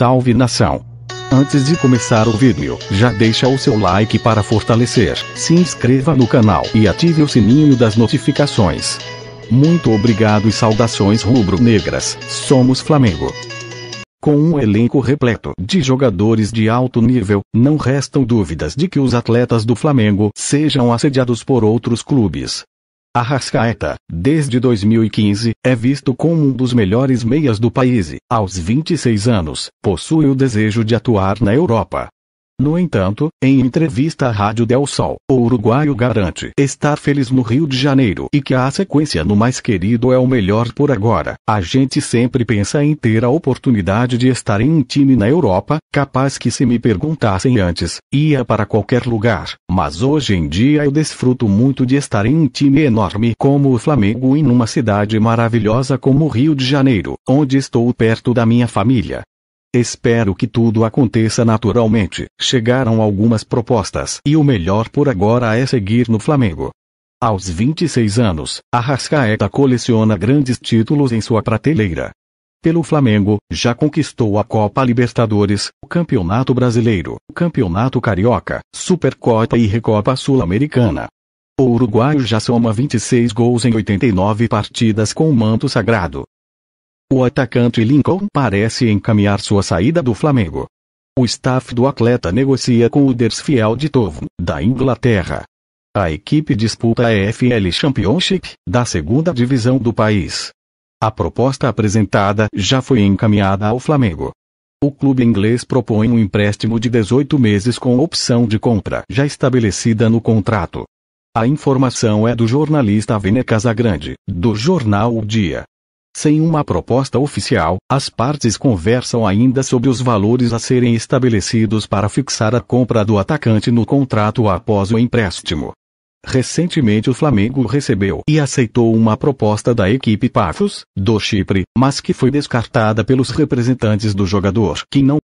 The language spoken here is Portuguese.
Salve nação! Antes de começar o vídeo, já deixa o seu like para fortalecer, se inscreva no canal e ative o sininho das notificações. Muito obrigado e saudações rubro-negras, somos Flamengo. Com um elenco repleto de jogadores de alto nível, não restam dúvidas de que os atletas do Flamengo sejam assediados por outros clubes, Arrascaeta, desde 2015, é visto como um dos melhores meias do país. Aos 26 anos, possui o desejo de atuar na Europa, no entanto, em entrevista à Rádio Del Sol, o uruguaio garante estar feliz no Rio de Janeiro e que a sequência no mais querido é o melhor por agora. A gente sempre pensa em ter a oportunidade de estar em um time na Europa, capaz que se me perguntassem antes, ia para qualquer lugar, mas hoje em dia eu desfruto muito de estar em um time enorme como o Flamengo em uma cidade maravilhosa como o Rio de Janeiro, onde estou perto da minha família, Espero que tudo aconteça naturalmente. Chegaram algumas propostas e o melhor por agora é seguir no Flamengo. Aos 26 anos, a Rascaeta coleciona grandes títulos em sua prateleira. Pelo Flamengo, já conquistou a Copa Libertadores, o Campeonato Brasileiro, o Campeonato Carioca, Supercopa e Recopa Sul-Americana. O uruguaio já soma 26 gols em 89 partidas com o manto sagrado. O atacante Lincoln parece encaminhar sua saída do Flamengo. O staff do atleta negocia com o Dersfield Tovo, da Inglaterra. A equipe disputa a FL Championship, da segunda divisão do país. A proposta apresentada já foi encaminhada ao Flamengo. O clube inglês propõe um empréstimo de 18 meses com opção de compra já estabelecida no contrato. A informação é do jornalista Vene Casagrande, do jornal O Dia. Sem uma proposta oficial, as partes conversam ainda sobre os valores a serem estabelecidos para fixar a compra do atacante no contrato após o empréstimo. Recentemente o Flamengo recebeu e aceitou uma proposta da equipe Pafos, do Chipre, mas que foi descartada pelos representantes do jogador, que não